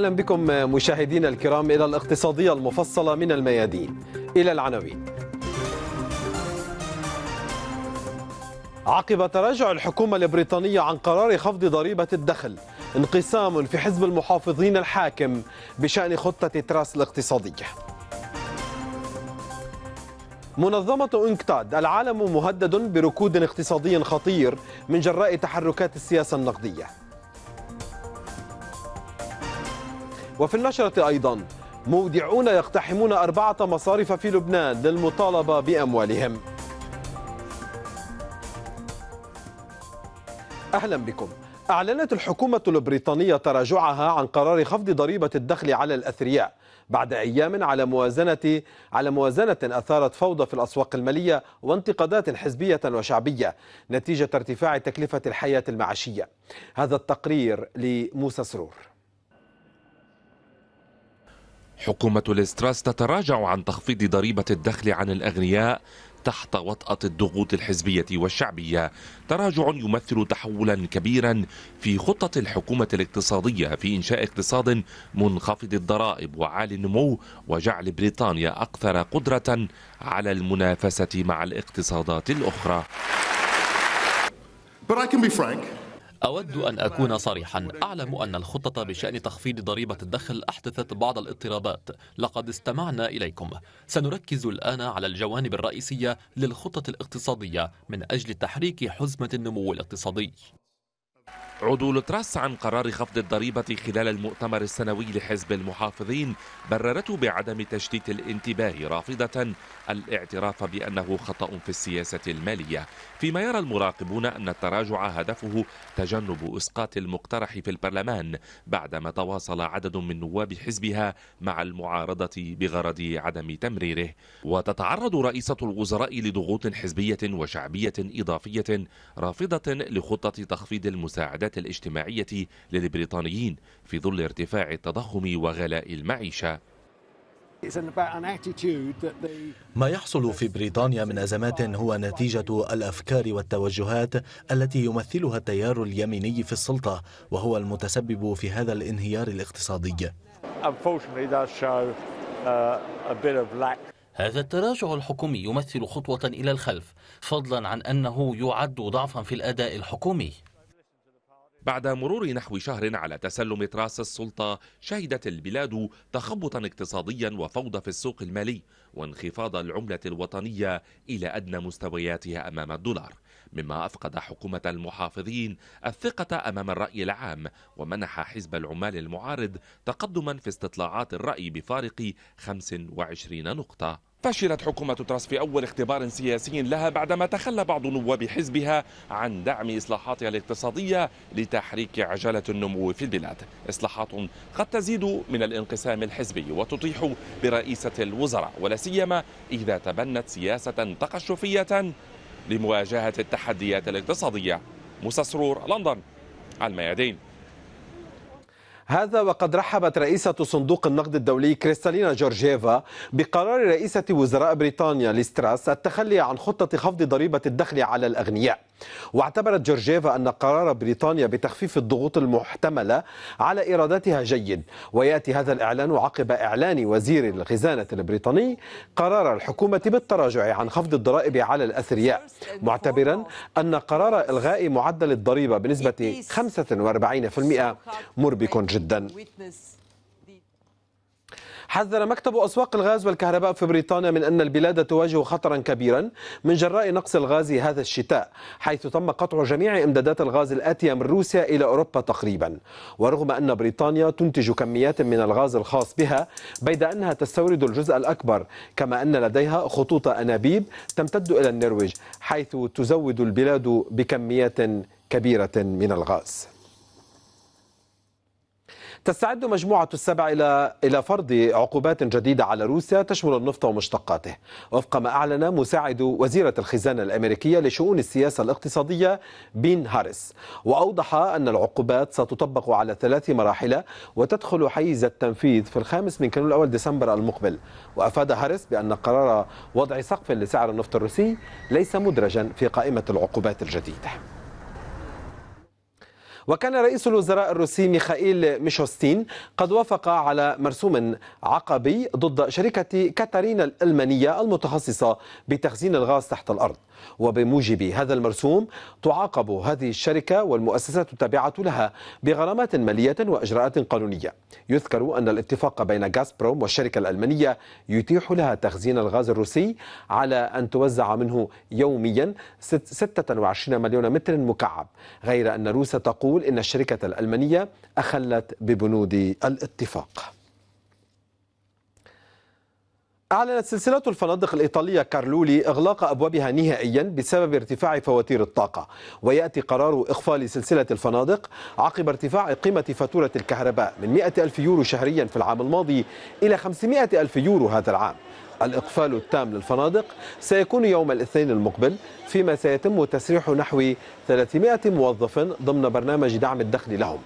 أهلا بكم مشاهدينا الكرام إلى الاقتصادية المفصلة من الميادين إلى العناوين عقب تراجع الحكومة البريطانية عن قرار خفض ضريبة الدخل انقسام في حزب المحافظين الحاكم بشأن خطة تراس الاقتصادية منظمة إنكتاد العالم مهدد بركود اقتصادي خطير من جراء تحركات السياسة النقدية وفي النشرة أيضا مودعون يقتحمون أربعة مصارف في لبنان للمطالبة بأموالهم أهلا بكم أعلنت الحكومة البريطانية تراجعها عن قرار خفض ضريبة الدخل على الأثرياء بعد أيام على موازنة على موازنة أثارت فوضى في الأسواق المالية وانتقادات حزبية وشعبية نتيجة ارتفاع تكلفة الحياة المعيشية هذا التقرير لموسى سرور حكومة الاستراس تتراجع عن تخفيض ضريبة الدخل عن الأغنياء تحت وطأة الضغوط الحزبية والشعبية تراجع يمثل تحولا كبيرا في خطة الحكومة الاقتصادية في إنشاء اقتصاد منخفض الضرائب وعالي النمو وجعل بريطانيا أكثر قدرة على المنافسة مع الاقتصادات الأخرى But I can be frank. أود أن أكون صريحا أعلم أن الخطة بشأن تخفيض ضريبة الدخل أحدثت بعض الاضطرابات لقد استمعنا إليكم سنركز الآن على الجوانب الرئيسية للخطة الاقتصادية من أجل تحريك حزمة النمو الاقتصادي عدول تراس عن قرار خفض الضريبة خلال المؤتمر السنوي لحزب المحافظين بررته بعدم تشتيت الانتباه رافضة الاعتراف بأنه خطأ في السياسة المالية فيما يرى المراقبون أن التراجع هدفه تجنب إسقاط المقترح في البرلمان بعدما تواصل عدد من نواب حزبها مع المعارضة بغرض عدم تمريره وتتعرض رئيسة الوزراء لضغوط حزبية وشعبية إضافية رافضة لخطة تخفيض المساعدات المسؤوليات الاجتماعية للبريطانيين في ظل ارتفاع التضخم وغلاء المعيشة ما يحصل في بريطانيا من أزمات هو نتيجة الأفكار والتوجهات التي يمثلها التيار اليميني في السلطة وهو المتسبب في هذا الانهيار الاقتصادي uh, هذا التراجع الحكومي يمثل خطوة إلى الخلف فضلا عن أنه يعد ضعفا في الأداء الحكومي بعد مرور نحو شهر على تسلم تراس السلطة شهدت البلاد تخبطا اقتصاديا وفوضى في السوق المالي وانخفاض العملة الوطنية إلى أدنى مستوياتها أمام الدولار مما أفقد حكومة المحافظين الثقة أمام الرأي العام ومنح حزب العمال المعارض تقدما في استطلاعات الرأي بفارق 25 نقطة فشلت حكومة تراس في أول اختبار سياسي لها بعدما تخلى بعض نواب حزبها عن دعم إصلاحاتها الاقتصادية لتحريك عجلة النمو في البلاد إصلاحات قد تزيد من الانقسام الحزبي وتطيح برئيسة الوزراء ولا سيما إذا تبنت سياسة تقشفية لمواجهة التحديات الاقتصادية مستسرور لندن الميادين هذا وقد رحبت رئيسة صندوق النقد الدولي كريستالينا جورجيفا بقرار رئيسة وزراء بريطانيا ليستراس التخلي عن خطة خفض ضريبة الدخل على الأغنياء واعتبرت جورجيفا أن قرار بريطانيا بتخفيف الضغوط المحتملة على إيراداتها جيد ويأتي هذا الإعلان عقب إعلان وزير الخزانة البريطاني قرار الحكومة بالتراجع عن خفض الضرائب على الأثرياء معتبرا أن قرار إلغاء معدل الضريبة بنسبة 45% مربك جدا حذر مكتب أسواق الغاز والكهرباء في بريطانيا من أن البلاد تواجه خطرا كبيرا من جراء نقص الغاز هذا الشتاء حيث تم قطع جميع إمدادات الغاز الآتية من روسيا إلى أوروبا تقريبا ورغم أن بريطانيا تنتج كميات من الغاز الخاص بها بيد أنها تستورد الجزء الأكبر كما أن لديها خطوط أنابيب تمتد إلى النرويج حيث تزود البلاد بكميات كبيرة من الغاز تستعد مجموعة السبع إلى إلى فرض عقوبات جديدة على روسيا تشمل النفط ومشتقاته وفق ما أعلن مساعد وزيرة الخزانة الأمريكية لشؤون السياسة الاقتصادية بين هاريس وأوضح أن العقوبات ستطبق على ثلاث مراحل وتدخل حيز التنفيذ في الخامس من كانون الأول ديسمبر المقبل وأفاد هاريس بأن قرار وضع سقف لسعر النفط الروسي ليس مدرجا في قائمة العقوبات الجديدة وكان رئيس الوزراء الروسي ميخائيل ميشوستين قد وافق على مرسوم عقبي ضد شركة كاتارينا الألمانية المتخصصة بتخزين الغاز تحت الأرض وبموجب هذا المرسوم تعاقب هذه الشركة والمؤسسات التابعة لها بغرامات مالية وإجراءات قانونية يذكر أن الاتفاق بين غازبروم والشركة الألمانية يتيح لها تخزين الغاز الروسي على أن توزع منه يوميا 26 مليون متر مكعب غير أن روسيا تقول يقول إن الشركة الألمانية أخلت ببنود الاتفاق أعلنت سلسلة الفنادق الإيطالية كارلولي إغلاق أبوابها نهائيا بسبب ارتفاع فواتير الطاقة ويأتي قرار إخفال سلسلة الفنادق عقب ارتفاع قيمة فاتورة الكهرباء من 100 ألف يورو شهريا في العام الماضي إلى 500 ألف يورو هذا العام الإقفال التام للفنادق سيكون يوم الاثنين المقبل فيما سيتم تسريح نحو 300 موظف ضمن برنامج دعم الدخل لهم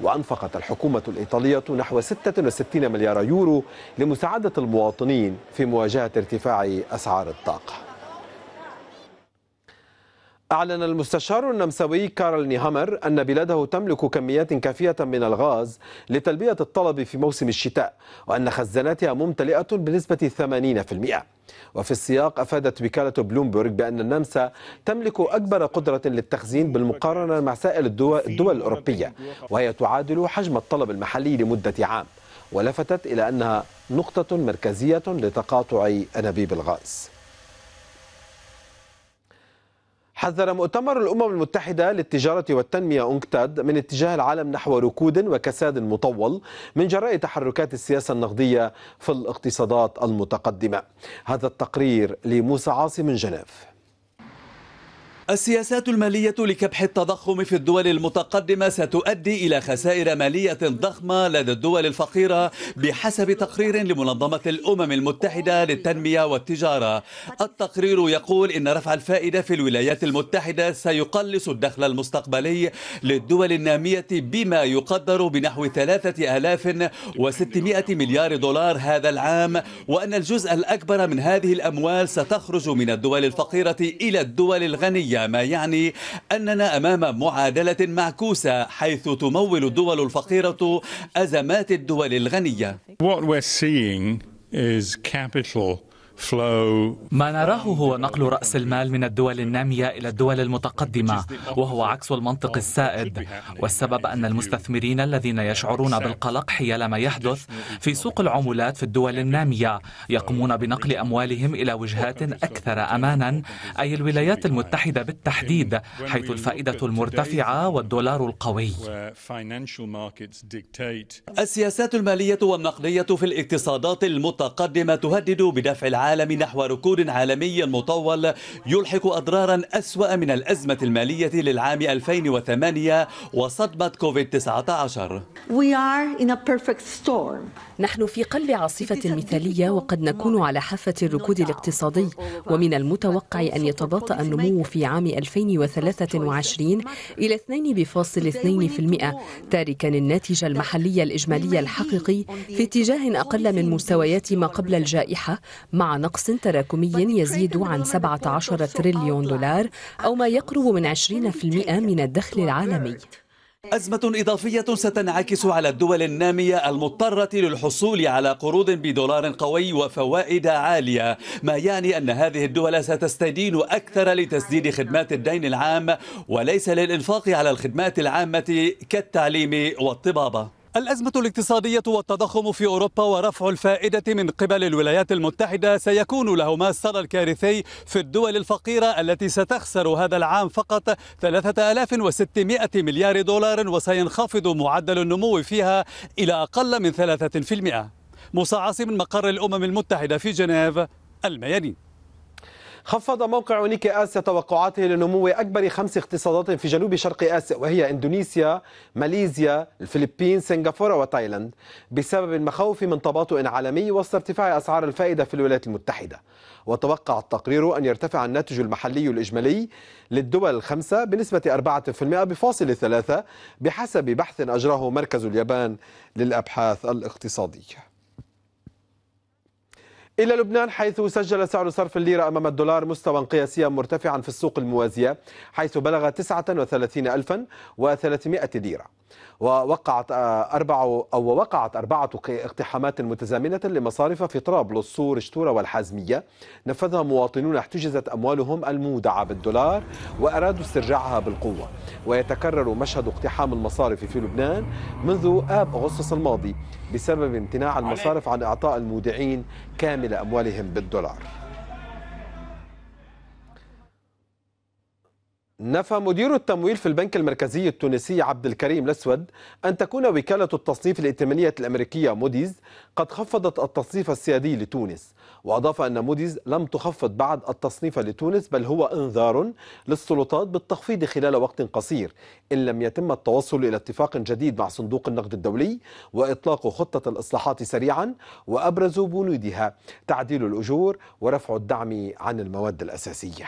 وأنفقت الحكومة الإيطالية نحو 66 مليار يورو لمساعدة المواطنين في مواجهة ارتفاع أسعار الطاقة أعلن المستشار النمساوي كارل نيهامر أن بلاده تملك كميات كافية من الغاز لتلبية الطلب في موسم الشتاء وأن خزاناتها ممتلئة بنسبة 80% وفي السياق أفادت وكالة بلومبرغ بأن النمسا تملك أكبر قدرة للتخزين بالمقارنة مع سائر الدول, الدول الأوروبية وهي تعادل حجم الطلب المحلي لمدة عام ولفتت إلى أنها نقطة مركزية لتقاطع أنابيب الغاز حذر مؤتمر الأمم المتحدة للتجارة والتنمية أونكتاد من اتجاه العالم نحو ركود وكساد مطول من جراء تحركات السياسة النقدية في الاقتصادات المتقدمة هذا التقرير لموسى عاصم من جنيف السياسات المالية لكبح التضخم في الدول المتقدمة ستؤدي إلى خسائر مالية ضخمة لدى الدول الفقيرة بحسب تقرير لمنظمة الأمم المتحدة للتنمية والتجارة التقرير يقول إن رفع الفائدة في الولايات المتحدة سيقلص الدخل المستقبلي للدول النامية بما يقدر بنحو 3600 مليار دولار هذا العام وأن الجزء الأكبر من هذه الأموال ستخرج من الدول الفقيرة إلى الدول الغنية ما يعني أننا أمام معادلة معكوسة حيث تمول الدول الفقيرة أزمات الدول الغنية What we're seeing is capital ما نراه هو نقل رأس المال من الدول النامية إلى الدول المتقدمة وهو عكس المنطق السائد والسبب أن المستثمرين الذين يشعرون بالقلق حيال ما يحدث في سوق العملات في الدول النامية يقومون بنقل أموالهم إلى وجهات أكثر أمانا أي الولايات المتحدة بالتحديد حيث الفائدة المرتفعة والدولار القوي السياسات المالية والنقدية في الاقتصادات المتقدمة تهدد بدفع العالم العالم نحو ركود عالمي مطول يلحق أضرارا أسوأ من الأزمة المالية للعام 2008 وصدمة كوفيد-19 نحن في قلب عاصفة مثالية وقد نكون على حافة الركود الاقتصادي ومن المتوقع أن يتباطأ النمو في عام 2023 إلى 2.2% تاركا الناتج المحلي الإجمالي الحقيقي في اتجاه أقل من مستويات ما قبل الجائحة مع نقص تراكمي يزيد عن 17 تريليون دولار أو ما يقرب من 20% من الدخل العالمي أزمة إضافية ستنعكس على الدول النامية المضطرة للحصول على قروض بدولار قوي وفوائد عالية ما يعني أن هذه الدول ستستدين أكثر لتسديد خدمات الدين العام وليس للإنفاق على الخدمات العامة كالتعليم والطبابة الأزمة الاقتصادية والتضخم في أوروبا ورفع الفائدة من قبل الولايات المتحدة سيكون لهما الثمن الكارثي في الدول الفقيرة التي ستخسر هذا العام فقط 3600 مليار دولار وسينخفض معدل النمو فيها إلى أقل من 3% مصعص من مقر الأمم المتحدة في جنيف الميادين خفض موقع نيكي آسيا توقعاته لنمو أكبر خمس اقتصادات في جنوب شرق آسيا وهي إندونيسيا، ماليزيا، الفلبين، سنغافورة وتايلاند بسبب المخاوف من تباطؤ عالمي وسط ارتفاع أسعار الفائدة في الولايات المتحدة وتوقع التقرير أن يرتفع الناتج المحلي الإجمالي للدول الخمسة بنسبة 4% بفاصل ثلاثة بحسب بحث أجراه مركز اليابان للأبحاث الاقتصادية إلى لبنان حيث سجل سعر صرف الليرة أمام الدولار مستوى قياسيا مرتفعا في السوق الموازية حيث بلغ 39300 ليرة ووقعت آه، أربع أو وقعت أربعة اقتحامات متزامنة لمصارف في طرابلس سور شتورة والحازمية نفذها مواطنون احتجزت أموالهم المودعة بالدولار وأرادوا استرجاعها بالقوة ويتكرر مشهد اقتحام المصارف في لبنان منذ آب أغسطس الماضي بسبب امتناع المصارف عن إعطاء المودعين كامل أموالهم بالدولار نفى مدير التمويل في البنك المركزي التونسي عبد الكريم الأسود أن تكون وكالة التصنيف الائتمانية الأمريكية موديز قد خفضت التصنيف السيادي لتونس وأضاف أن موديز لم تخفض بعد التصنيف لتونس بل هو إنذار للسلطات بالتخفيض خلال وقت قصير إن لم يتم التوصل إلى اتفاق جديد مع صندوق النقد الدولي وإطلاق خطة الإصلاحات سريعا وأبرز بنودها تعديل الأجور ورفع الدعم عن المواد الأساسية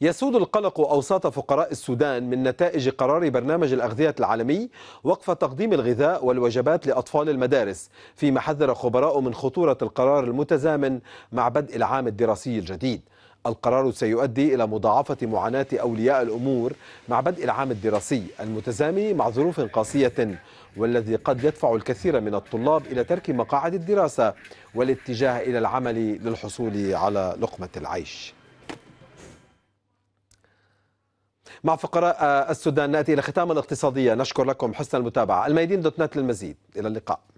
يسود القلق أوساط فقراء السودان من نتائج قرار برنامج الأغذية العالمي وقف تقديم الغذاء والوجبات لأطفال المدارس فيما حذر خبراء من خطورة القرار المتزامن مع بدء العام الدراسي الجديد القرار سيؤدي إلى مضاعفة معاناة أولياء الأمور مع بدء العام الدراسي المتزامن مع ظروف قاسية والذي قد يدفع الكثير من الطلاب إلى ترك مقاعد الدراسة والاتجاه إلى العمل للحصول على لقمة العيش مع فقراء آه، السودان ناتي إلى ختام الاقتصادية نشكر لكم حسن المتابعة الميدين دوت نت للمزيد إلى اللقاء